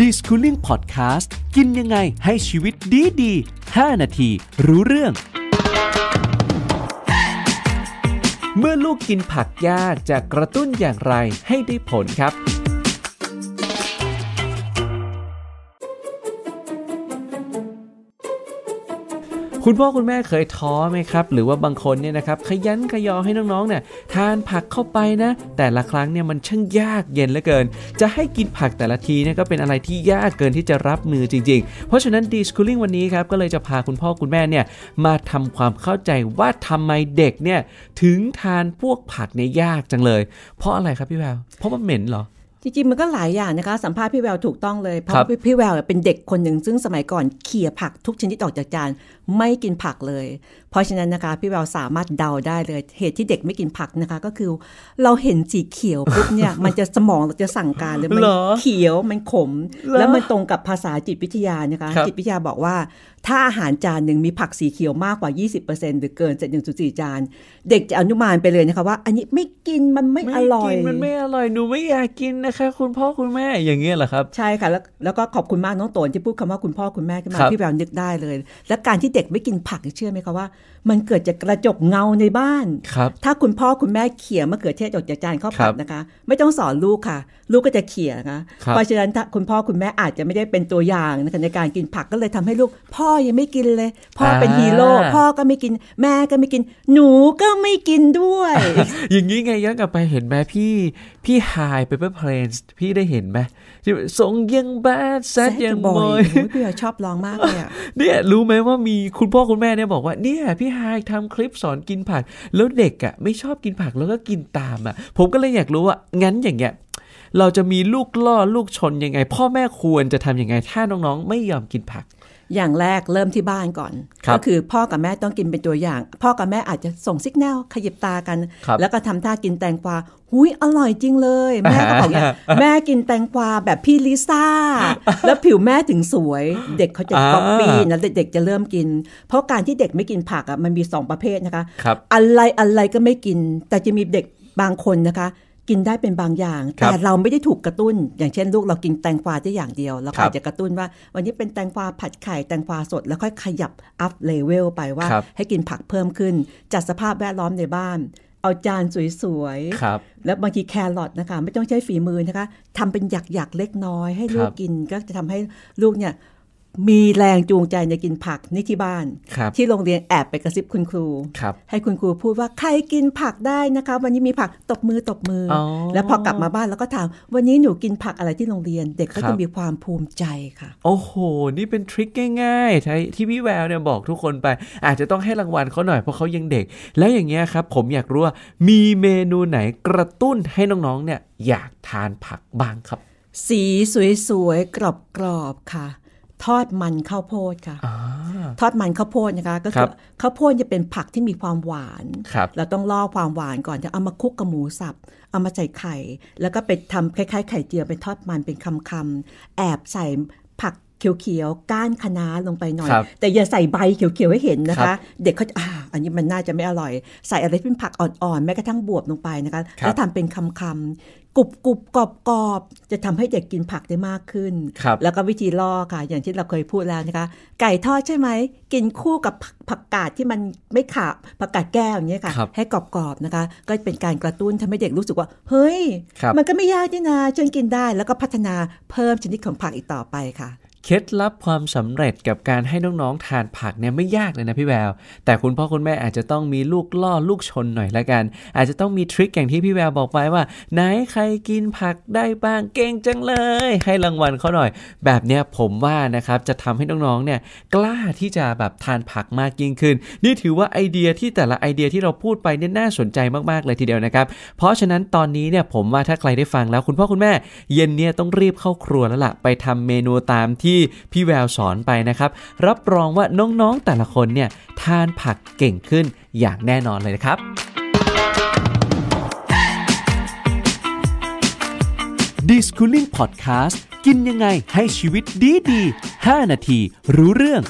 ดิสคูลิ่งพอดแคสต์กินยังไงให้ชีวิตดีดี5นาที รู้เรื่อง เมื่อลูกกินผักยากจะกระตุ้นอย่างไรให้ได้ผลครับคุณพ่อคุณแม่เคยท้อไหมครับ หรือว่าบางคนเนี่ยนะครับขยันขยอให้น้องๆเนี่ยทานผักเข้าไปนะ แต่ละครั้งเนี่ยมันช่างยากเย็นเหลือเกิน จะให้กินผักแต่ละทีเนี่ยก็เป็นอะไรที่ยากเกินที่จะรับมือจริงๆ เพราะฉะนั้นดีสคูลิ่งวันนี้ครับก็เลยจะพาคุณพ่อคุณแม่เนี่ยมาทำความเข้าใจว่าทำไมเด็กเนี่ยถึงทานพวกผักเนี่ยยากจังเลย เพราะอะไรครับพี่แววเพราะมันเหม็นเหรอจริงๆมันก็หลายอย่างนะคะสัมภาษณ์พี่แวว ถูกต้องเลยเพราะพี่แววเป็นเด็กคนหนึ่งซึ่งสมัยก่อนเขี่ยผัก ทุกชนิดออกจากจานไม่กินผักเลย เพราะฉะนั้นนะคะ พี่แวว สามารถเดาได้เลย เหตุที่เด็กไม่กินผักนะคะ ก็คือเราเห็นสีเขียวปุ๊บเนี่ยมันจะสมองเราจะสั่งการเลยมันเขียวมันขม แล้วมันตรงกับภาษาจิตวิทยานะคะ จิตวิทยาบอกว่าถ้าอาหารจานหนึ่งมีผักสีเขียวมากกว่า 20%หรือเกิน7.4จาน เด็กจะอนุมานไปเลยนะคะ ว่า อันนี้ไม่กินมันไม่ไมอร่อยมันไม่อร่อยหนูไม่อยากกินนะคะคุณพ่อคุณแม่อย่างเงี้ยเหรอครับ ใช่ค่ะแล้วแล้วก็ขอบคุณมาก น้องโตนที่พูดคำว่าคุณพ่อคุณแม่ ขึ้นมา พี่แววนึกได้เลย และการที่เด็กไม่กินผักเชื่อไหมคะว่า มันเกิดจากกระจกเงาในบ้านครับถ้าคุณพ่อคุณแม่เขี่ยมะเขือเทศออกจากจานข้าวผัดนะคะไม่ต้องสอนลูกค่ะ ลูกก็จะเขี่ยนะเพราะฉะนั้นคุณพ่อคุณแม่อาจจะไม่ได้เป็นตัวอย่างคในการกินผักก็เลยทำให้ลูกพ่อพ่อยังไม่กินเลยพ่อเป็นฮีโร่พ่อก็ไม่กิน แม่ก็ไม่กิน หนูก็ไม่กินด้วย อย่างนี้ไงย้อนกลับไปเห็นไหมพี่พี่ไฮไปเปื่อเพลพี่ได้เห็นไหมที่รงยังแบดแซดยังบอยพี่ชอบร้องมากเลยเนี่ยรู้ไหมว่ามีคุณพ่อคุณแม่เนี่ยบอกว่าเนี่ยพี่ไฮทำคลิปสอนกินผักแล้วเด็กอ่ะไม่ชอบกินผักแล้วก็กินตามอ่ะ ผมก็เลยอยากรู้ว่างั้นอย่างเงี้ยเราจะมีลูกล่อลูกชนยังไง พ่อแม่ควรจะทํำยังไงถ้าน้องๆไม่ยอมกินผัก อย่างแรกเริ่มที่บ้านก่อนก็คือพ่อกับแม่ต้องกินเป็นตัวอย่าง พ่อกับแม่อาจจะส่งสิกแนลขยิบตากัน แล้วก็ทำท่ากินแตงกวาหุยอร่อยจริงเลยแม่ก็บอกเนี่ยแม่กินแตงกวาแบบพี่ลิซ่าแล้วผิวแม่ถึงสวย เด็กเขาจะก๊อปปี้นะเด็กจะเริ่มกิน เพราะการที่เด็กไม่กินผักอ่ะมันมีสองประเภทนะคะ อะไรอะไรก็ไม่กิน แต่จะมีเด็กบางคนนะคะกินได้เป็นบางอย่าง แต่เราไม่ได้ถูกกระตุ้น อย่างเช่น ลูกเรากินแตงกวาได้อย่างเดียว เราอาจจะกระตุ้นว่า วันนี้เป็นแตงกวาผัดไข่แตงกวาสด แล้วค่อยขยับอัพเลเวลไปว่า ให้กินผักเพิ่มขึ้น จัดสภาพแวดล้อมในบ้าน เอาจานสวยๆแล้วบางทีแครอทนะคะไม่ต้องใช้ฝีมือนะคะทำเป็นหยักๆเล็กน้อยให้ลูกกินก็จะทำให้ลูกเนี่ยมีแรงจูงใจในกินผักนี่ที่บ้านที่โรงเรียนแอบไปกระซิบคุณครูครให้คุณครูพูดว่าใครกินผักได้นะคะ วันนี้มีผักตบมือตบมืออแล้วพอกลับมาบ้านแล้วก็ถาม วันนี้หนูกินผักอะไรที่โรงเรียนเด็กก็จะมีความภูมิใจค่ะ โอ้โห นี่เป็นทริคง่ายๆใชที่พี่แววเนี่ยบอกทุกคนไปอาจจะต้องให้รางวัลเขาหน่อยเพราะเขายังเด็ก แล้วอย่างเงี้ยครับ ผมอยากรู้ว่ามีเมนูไหนกระตุ้นให้น้องๆ เนี่ยอยากทานผักบ้างครับ สีสวยๆกรอบๆค่ะทอดมันข้าวโพดค่ะอทอดมันข้าวโพดนะคะก็คือข้าวโพดจะเป็นผักที่มีความหวานเราต้องล่อความหวานก่อนจะเอามาคุกกับหมูสับ เอามาใส่ไข่ แล้วก็ไปทำคล้ายๆ ไข่เจียวเป็นทอดมันเป็นคำๆแอบใส่เขียวๆก้านคะน้าลงไปหน่อย แต่อย่าใส่ใบ เขียวๆให้เห็นนะคะ เด็กเขาอ่าอันนี้มันน่าจะไม่อร่อยใส่อะไรเป็นผักอ่อนๆแม้กระทั่งบวบลงไปนะคะ แล้วทำเป็นคำๆกรุบกรุบกรอบกอบจะทำให้เด็กกินผักได้มากขึ้นแล้วก็วิธีล่อค่ะ อย่างที่เราเคยพูดแล้วนะคะ ไก่ทอดใช่ไหมกินคู่กับผักกาดที่มันไม่ขาบผักกาดแก้วอย่างเงี้ยค่ะให้กรอบๆนะคะ ก็เป็นการกระตุ้นทำให้เด็กรู้สึกว่าเฮ้ยมันก็ไม่ยากนี่นะจนกินได้แล้วก็พัฒนาเพิ่มชนิดของผักอีกต่อไปค่ะเคล็ดลับความสำเร็จกับการให้น้องๆทานผักเนี่ยไม่ยากเลยนะพี่แววแต่คุณพ่อคุณแม่อาจจะต้องมีลูกล่อลูกชนหน่อยละกัน อาจจะต้องมีทริคอย่างที่พี่แววบอกไปว่าไหนใครกินผักได้บ้างเก่งจังเลย ให้รางวัลเขาหน่อย แบบเนี้ยผมว่านะครับจะทำให้น้องๆเนี่ยกล้าที่จะแบบทานผักมากยิ่งขึ้นนี่ถือว่าไอเดียที่แต่ละไอเดียที่เราพูดไปเนี่ยน่าสนใจมากๆเลยทีเดียวนะครับ เพราะฉะนั้นตอนนี้เนี่ยผมว่าถ้าใครได้ฟังแล้ว คุณพ่อคุณแม่ เย็นเนี่ยต้องรีบเข้าครัวแล้วละ่ะไปทำเมนูตามที่ที่พี่แววสอนไปนะครับ รับรองว่าน้องๆแต่ละคนเนี่ยทานผักเก่งขึ้นอย่างแน่นอนเลยนะครับดิสคูลิ่งพอดแคสต์ กินยังไงให้ชีวิตดีดี5นาทีรู้เรื่อง